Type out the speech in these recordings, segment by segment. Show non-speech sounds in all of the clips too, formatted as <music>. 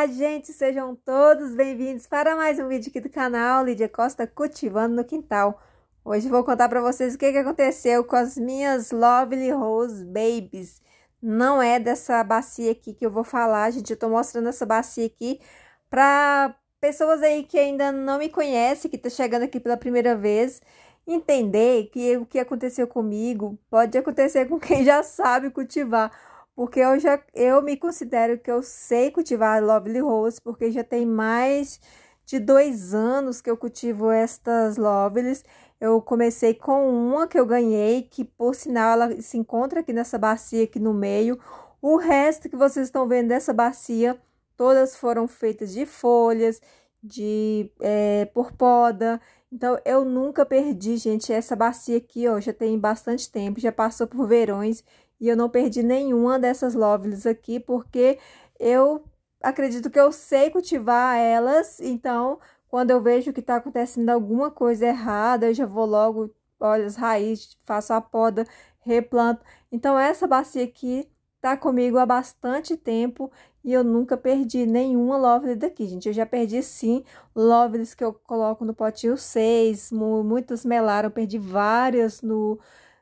Olá, gente! Sejam todos bem-vindos para mais um vídeo aqui do canal Lídia Costa Cultivando no Quintal. Hoje vou contar para vocês o que, que aconteceu com as minhas Lovely Rose Babies. Não é dessa bacia aqui que eu vou falar, gente. Eu tô mostrando essa bacia aqui para pessoas aí que ainda não me conhecem, que tá chegando aqui pela primeira vez, entender que o que aconteceu comigo pode acontecer com quem já sabe cultivar porque eu já eu me considero que eu sei cultivar Lovely Rose, porque já tem mais de dois anos que eu cultivo estas Lovelies. Eu comecei com uma que eu ganhei, que por sinal ela se encontra aqui nessa bacia aqui no meio. O resto que vocês estão vendo dessa bacia, todas foram feitas de folhas, de é, por poda. Então, eu nunca perdi, gente, essa bacia aqui, ó, já tem bastante tempo, já passou por verões, e eu não perdi nenhuma dessas lovelies aqui, porque eu acredito que eu sei cultivar elas, então quando eu vejo que está acontecendo alguma coisa errada, eu já vou logo, olha as raízes, faço a poda, replanto. Então essa bacia aqui tá comigo há bastante tempo e eu nunca perdi nenhuma lovely daqui, gente. Eu já perdi sim lovelies que eu coloco no potinho 6, muitas melaram, perdi várias no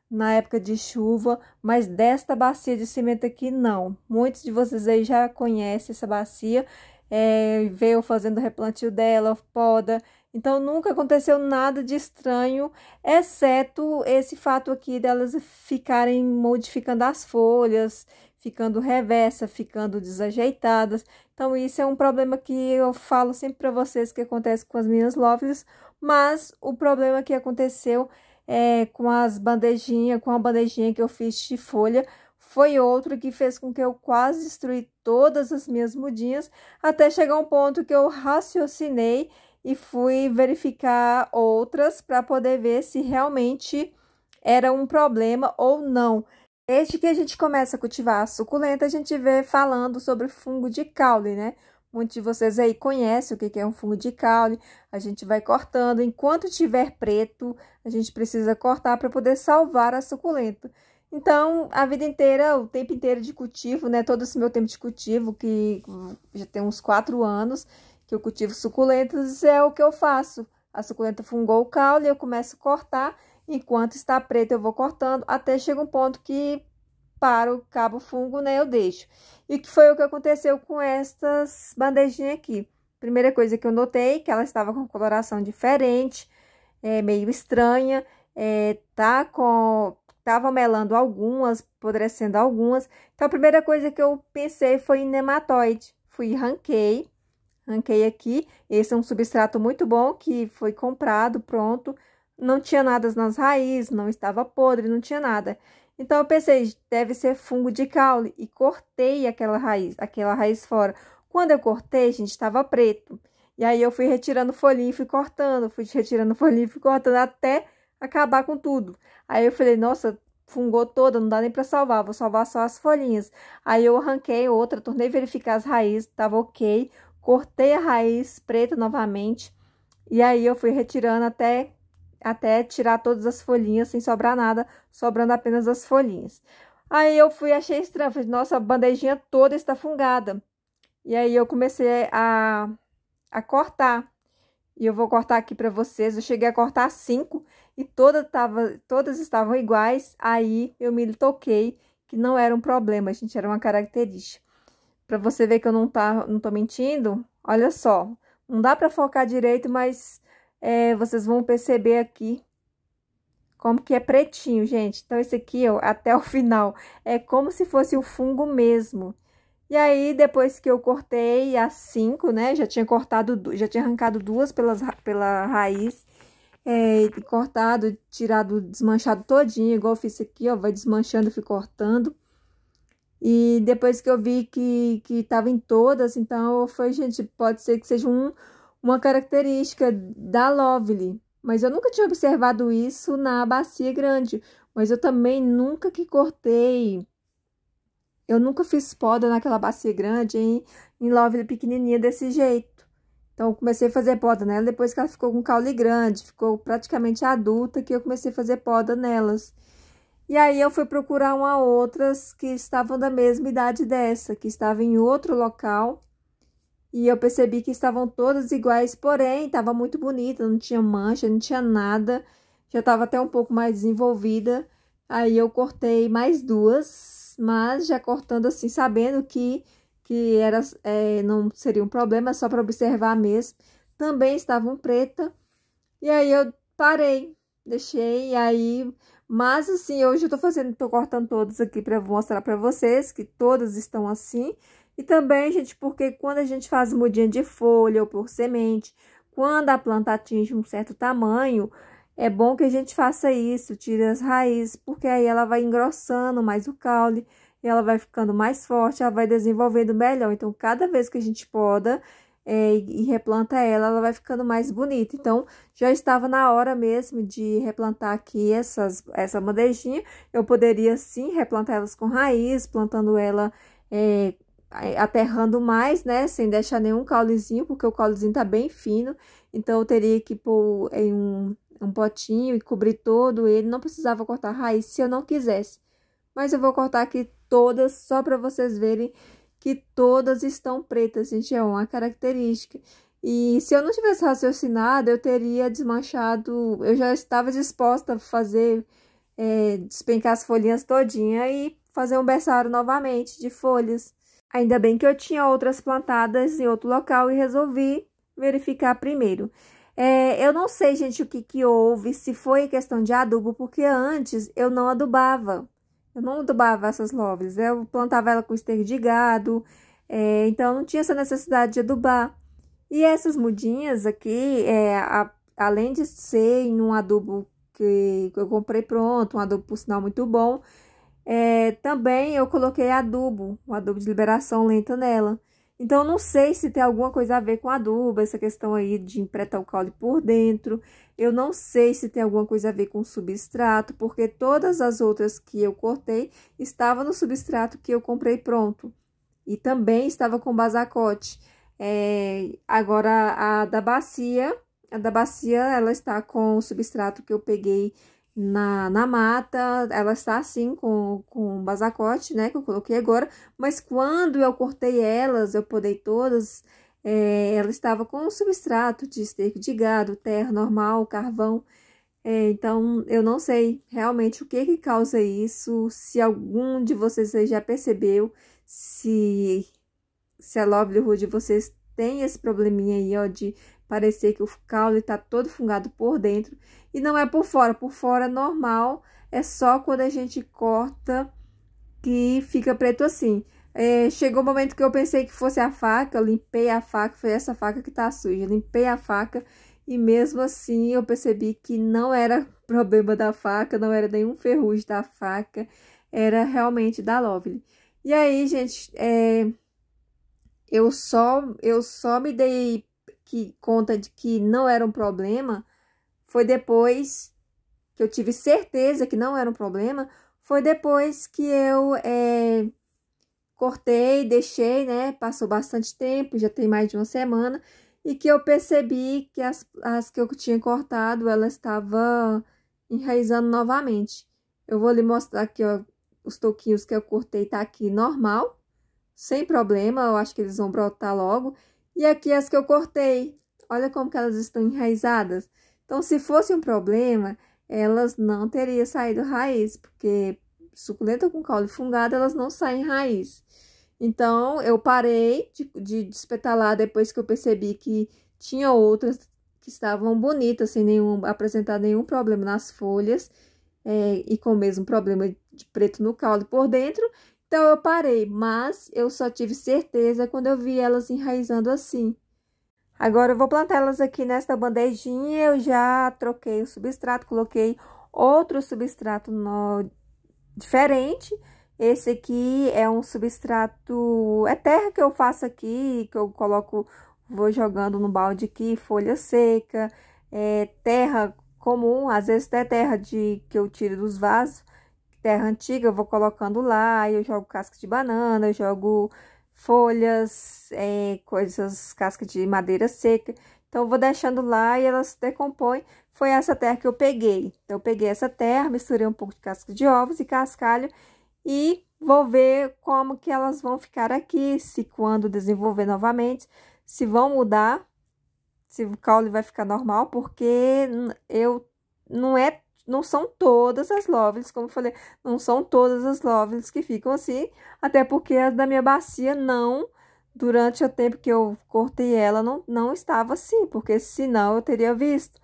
na época de chuva, mas desta bacia de cimento aqui não. Muitos de vocês aí já conhecem essa bacia, é, veio fazendo replantio dela, poda. Então nunca aconteceu nada de estranho, exceto esse fato aqui delas ficarem modificando as folhas, ficando reversa, ficando desajeitadas. Então isso é um problema que eu falo sempre para vocês que acontece com as minhas lovelies, mas o problema que aconteceu é é, com as bandejinhas, com a bandejinha que eu fiz de folha, foi outro que fez com que eu quase destruí todas as minhas mudinhas, até chegar um ponto que eu raciocinei e fui verificar outras para poder ver se realmente era um problema ou não. Desde que a gente começa a cultivar a suculenta, a gente vê falando sobre fungo de caule, né? Muitos de vocês aí conhecem o que é um fungo de caule. A gente vai cortando. Enquanto tiver preto, a gente precisa cortar para poder salvar a suculenta. Então, a vida inteira, o tempo inteiro de cultivo, né? Todo esse meu tempo de cultivo, que já tem uns quatro anos que eu cultivo suculentas, é o que eu faço. A suculenta fungou o caule, eu começo a cortar. Enquanto está preto, eu vou cortando, até chega um ponto que para o cabo fungo, né, eu deixo. E que foi o que aconteceu com estas bandejinhas aqui. Primeira coisa que eu notei, que ela estava com coloração diferente, é, meio estranha, é, tá com... Tava melando algumas, apodrecendo algumas. Então, a primeira coisa que eu pensei foi em nematóide. Fui e ranquei, ranquei aqui. Esse é um substrato muito bom que foi comprado, pronto. Não tinha nada nas raízes, não estava podre, não tinha nada. Então eu pensei, deve ser fungo de caule e cortei aquela raiz, aquela raiz fora. Quando eu cortei, gente, estava preto. E aí eu fui retirando folhinha, fui cortando, fui retirando <laughs> folhinha, fui cortando até acabar com tudo. Aí eu falei, nossa, fungou toda, não dá nem para salvar, vou salvar só as folhinhas. Aí eu arranquei outra, tornei verificar as raízes, estava ok. Cortei a raiz preta novamente. E aí eu fui retirando até até tirar todas as folhinhas sem sobrar nada, sobrando apenas as folhinhas. Aí eu fui, achei estranho, falei, nossa, a bandejinha toda está fungada. E aí eu comecei a, a cortar. E eu vou cortar aqui para vocês. Eu cheguei a cortar cinco e toda tava, todas estavam iguais. Aí eu me toquei que não era um problema, gente, era uma característica. Para você ver que eu não, tá, não tô mentindo, olha só. Não dá para focar direito, mas é, vocês vão perceber aqui como que é pretinho, gente. Então, esse aqui, ó, até o <laughs> final, é como se fosse o um fungo mesmo. E aí, depois que eu cortei as cinco, né, já tinha cortado, já tinha arrancado duas pelas, pela raiz, é, cortado, tirado, desmanchado todinho, igual eu fiz aqui, ó, vai desmanchando, fui cortando. E depois que eu vi que, que tava em todas, então, foi, gente, pode ser que seja um uma característica da Lovely, mas eu nunca tinha observado isso na bacia grande, mas eu também nunca que cortei. Eu nunca fiz poda naquela bacia grande em, em Lovely pequenininha desse jeito. Então, eu comecei a fazer poda nela depois que ela ficou com caule grande, ficou praticamente adulta, que eu comecei a fazer poda nelas. E aí eu fui procurar uma outras que estavam da mesma idade dessa, que estava em outro local e eu percebi que estavam todas iguais, porém, estava muito bonita, não tinha mancha, não tinha nada. Já estava até um pouco mais desenvolvida. Aí eu cortei mais duas, mas já cortando assim, sabendo que, que era, é, não seria um problema, só para observar mesmo. Também estavam preta. E aí eu parei, deixei, aí... Mas assim, hoje eu tô fazendo, tô cortando todas aqui para mostrar para vocês que todas estão assim. E também, gente, porque quando a gente faz mudinha de folha ou por semente, quando a planta atinge um certo tamanho, é bom que a gente faça isso, tire as raízes, porque aí ela vai engrossando mais o caule, e ela vai ficando mais forte, ela vai desenvolvendo melhor. Então, cada vez que a gente poda é, e replanta ela, ela vai ficando mais bonita. Então, já estava na hora mesmo de replantar aqui essas, essa bandejinha. Eu poderia sim replantar elas com raiz, plantando ela é, é, aterrando mais, né? Sem deixar nenhum caulezinho, porque o caulezinho tá bem fino. Então, eu teria que pôr em um, um potinho e cobrir todo ele. Não precisava cortar a raiz se eu não quisesse. Mas eu vou cortar aqui todas, só para vocês verem que todas estão pretas, gente. É uma característica. E se eu não tivesse raciocinado, eu teria desmanchado... Eu já estava disposta a fazer... É, despencar as folhinhas todinha e fazer um berçário novamente de folhas. Ainda bem que eu tinha outras plantadas em outro local e resolvi verificar primeiro. É, eu não sei, gente, o que, que houve, se foi questão de adubo, porque antes eu não adubava. Eu não adubava essas loves. eu plantava ela com esterco de gado, é, então não tinha essa necessidade de adubar. E essas mudinhas aqui, é, a, além de ser em um adubo que eu comprei pronto, um adubo, por sinal, muito bom, é, também eu coloquei adubo, o adubo de liberação lenta nela. Então, não sei se tem alguma coisa a ver com adubo, essa questão aí de empretar o caule por dentro. Eu não sei se tem alguma coisa a ver com substrato, porque todas as outras que eu cortei estavam no substrato que eu comprei pronto. E também estava com basacote. É, agora, a da bacia, a da bacia, ela está com o substrato que eu peguei na, na mata, ela está assim com, com um basacote, né, que eu coloquei agora, mas quando eu cortei elas, eu podei todas, é, ela estava com um substrato de esterco de gado, terra normal, carvão, é, então eu não sei realmente o que que causa isso, se algum de vocês já percebeu, se, se a Lovely Hood de vocês tem esse probleminha aí, ó, de parecer que o caule tá todo fungado por dentro. E não é por fora, por fora normal, é só quando a gente corta que fica preto assim. É, chegou o um momento que eu pensei que fosse a faca, eu limpei a faca, foi essa faca que tá suja. Eu limpei a faca e mesmo assim eu percebi que não era <laughs> problema da faca, não era nenhum ferrugem da faca, era realmente da Lovely. E aí, gente, é, eu só eu só me dei que conta de que não era um problema foi depois que eu tive certeza que não era um problema foi depois que eu é, cortei deixei né passou bastante tempo já tem mais de uma semana e que eu percebi que as, as que eu tinha cortado ela estavam enraizando novamente eu vou lhe mostrar aqui ó os toquinhos que eu cortei tá aqui normal sem problema, eu acho que eles vão brotar logo. E aqui as que eu cortei, olha como que elas estão enraizadas. Então, se fosse um problema, elas não teriam saído raiz, porque suculenta com caule fungado, elas não saem raiz. Então, eu parei de, de despetalar depois que eu percebi que tinha outras que estavam bonitas, sem nenhum, apresentar nenhum problema nas folhas, é, e com o mesmo problema de preto no caule por dentro, então eu parei, mas eu só tive certeza quando eu vi elas enraizando assim. Agora eu vou plantar elas aqui nesta bandejinha. Eu já troquei o substrato, coloquei outro substrato no... diferente. Esse aqui é um substrato, é terra que eu faço aqui, que eu coloco, vou jogando no balde aqui, folha seca, é terra comum, às vezes até terra de que eu tiro dos vasos terra antiga, eu vou colocando lá, eu jogo casca de banana, eu jogo folhas, é, coisas, casca de madeira seca. Então, eu vou deixando lá e ela se decompõe. Foi essa terra que eu peguei. Então, eu peguei essa terra, misturei um pouco de casca de ovos e cascalho e vou ver como que elas vão ficar aqui, se quando desenvolver novamente, se vão mudar, se o caule vai ficar normal, porque eu não é não são todas as lovelies como eu falei, não são todas as lovelies que ficam assim, até porque as da minha bacia não, durante o tempo que eu cortei ela, não, não estava assim, porque senão eu teria visto.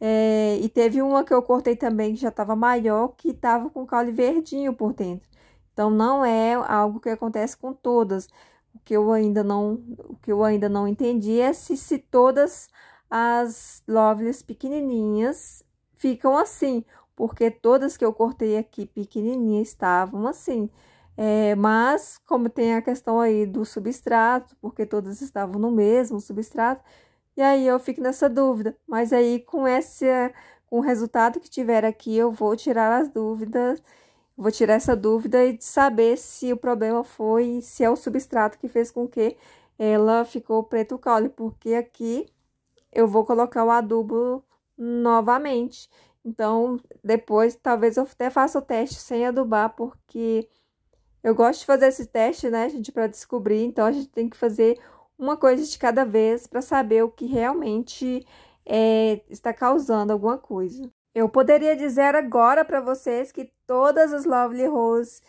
É, e teve uma que eu cortei também, que já estava maior, que estava com caule verdinho por dentro. Então, não é algo que acontece com todas. O que eu ainda não, o que eu ainda não entendi é se, se todas as lovelies pequenininhas ficam assim, porque todas que eu cortei aqui pequenininha estavam assim. É, mas, como tem a questão aí do substrato, porque todas estavam no mesmo substrato, e aí eu fico nessa dúvida. Mas aí, com esse é, com o resultado que tiver aqui, eu vou tirar as dúvidas, vou tirar essa dúvida e saber se o problema foi, se é o substrato que fez com que ela ficou preto caule, porque aqui eu vou colocar o adubo novamente. Então, depois talvez eu até faça o teste sem adubar, porque eu gosto de fazer esse teste, né, gente, para descobrir. Então, a gente tem que fazer uma coisa de cada vez para saber o que realmente é, está causando alguma coisa. Eu poderia dizer agora para vocês que todas as Lovely Rose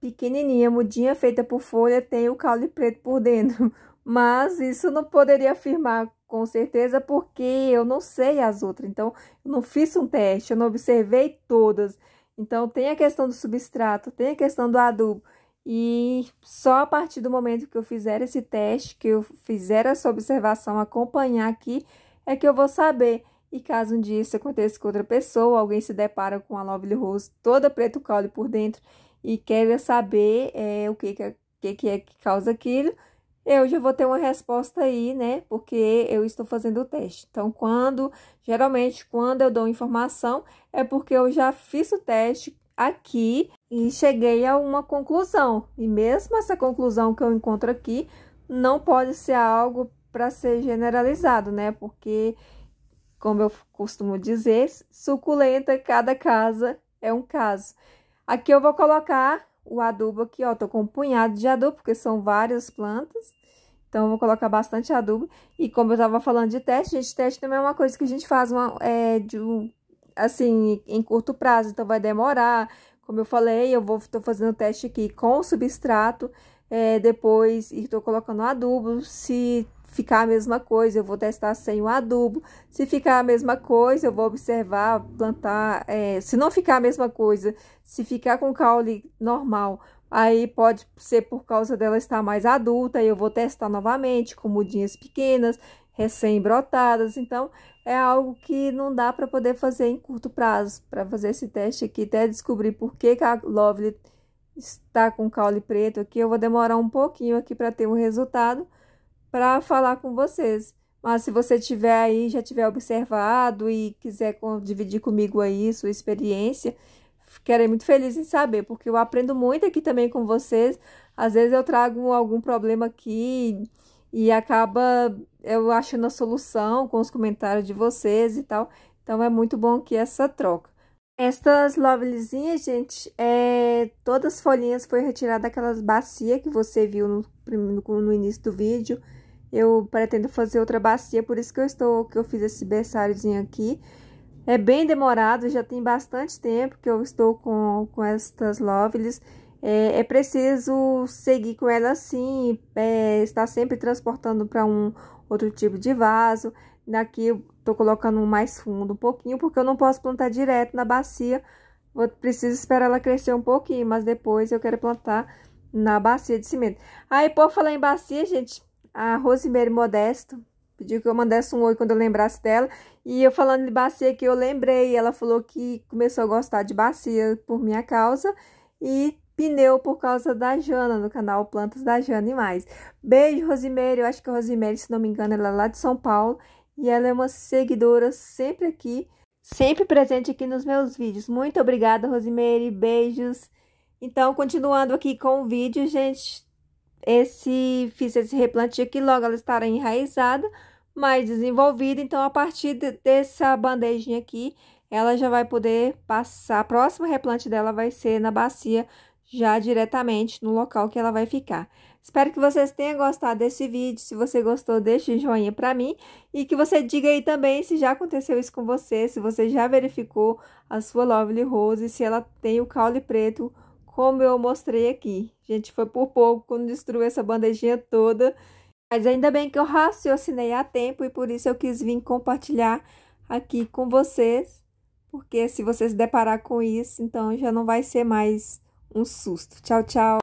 pequenininha, mudinha feita por folha, tem o caule preto por dentro. <laughs> Mas isso não poderia afirmar com certeza, porque eu não sei as outras. Então, eu não fiz um teste, eu não observei todas. Então, tem a questão do substrato, tem a questão do adubo. E só a partir do momento que eu fizer esse teste, que eu fizer essa observação, acompanhar aqui, é que eu vou saber. E caso um dia isso aconteça com outra pessoa, alguém se depara com a Lovely Rose toda preto caule por dentro e queira saber é, o que, que, é, que é que causa aquilo, eu já vou ter uma resposta aí, né? Porque eu estou fazendo o teste. Então, quando, geralmente, quando eu dou informação, é porque eu já fiz o teste aqui e cheguei a uma conclusão. E mesmo essa conclusão que eu encontro aqui, não pode ser algo para ser generalizado, né? Porque, como eu costumo dizer, suculenta, cada casa é um caso. Aqui eu vou colocar o adubo aqui, ó, tô com um punhado de adubo, porque são várias plantas. Então, vou colocar bastante adubo. E como eu tava falando de teste, gente, teste também é uma coisa que a gente faz uma, é, de, assim, em curto prazo. Então, vai demorar. Como eu falei, eu vou, tô fazendo teste aqui com substrato. É, depois, e tô colocando adubo. Se ficar a mesma coisa, eu vou testar sem o adubo. Se ficar a mesma coisa, eu vou observar, plantar. É, se não ficar a mesma coisa, se ficar com caule normal, aí pode ser por causa dela estar mais adulta, e eu vou testar novamente com mudinhas pequenas, recém-brotadas. Então, é algo que não dá para poder fazer em curto prazo, para fazer esse teste aqui, até descobrir por que, que a Lovely está com caule preto aqui. Eu vou demorar um pouquinho aqui para ter o um resultado para falar com vocês. Mas se você tiver aí, já tiver observado e quiser dividir comigo aí sua experiência, ficarei muito feliz em saber, porque eu aprendo muito aqui também com vocês. Às vezes eu trago algum problema aqui e acaba eu achando a solução com os comentários de vocês e tal. Então é muito bom que essa troca. Estas lovelizinhas, gente, é, todas as folhinhas foi retirada daquelas bacia que você viu no, no, no início do vídeo. Eu pretendo fazer outra bacia, por isso que eu estou que eu fiz esse bersáriozinho aqui. É bem demorado, já tem bastante tempo que eu estou com, com estas lovelies. É, é, preciso seguir com ela assim, é, estar sempre transportando para um outro tipo de vaso. Daqui eu estou colocando um mais fundo um pouquinho, porque eu não posso plantar direto na bacia. Vou, preciso esperar ela crescer um pouquinho, mas depois eu quero plantar na bacia de cimento. Aí, por falar em bacia, gente, a Rosemary Modesto pediu que eu mandasse um oi quando eu lembrasse dela. E eu falando de bacia que eu lembrei, ela falou que começou a gostar de bacia por minha causa e pneu por causa da Jana, no canal Plantas da Jana e mais. Beijo, Rosemary. Eu acho que a Rosemary, se não me engano, ela é lá de São Paulo e ela é uma seguidora sempre aqui, sempre presente aqui nos meus vídeos. Muito obrigada, Rosemary. Beijos. Então, continuando aqui com o vídeo, gente, esse, fiz esse replantio aqui, logo ela estará enraizada, mais desenvolvida. Então, a partir de, dessa bandejinha aqui, ela já vai poder passar. A próxima replante dela vai ser na bacia, já diretamente no local que ela vai ficar. Espero que vocês tenham gostado desse vídeo. Se você gostou, deixe um joinha para mim. E que você diga aí também se já aconteceu isso com você, se você já verificou a sua Lovely Rose, se ela tem o caule preto como eu mostrei aqui. Gente, foi por pouco quando destruiu essa bandejinha toda. Mas ainda bem que eu raciocinei a tempo e por isso eu quis vir compartilhar aqui com vocês. Porque se vocês deparar com isso, então já não vai ser mais um susto. Tchau, tchau!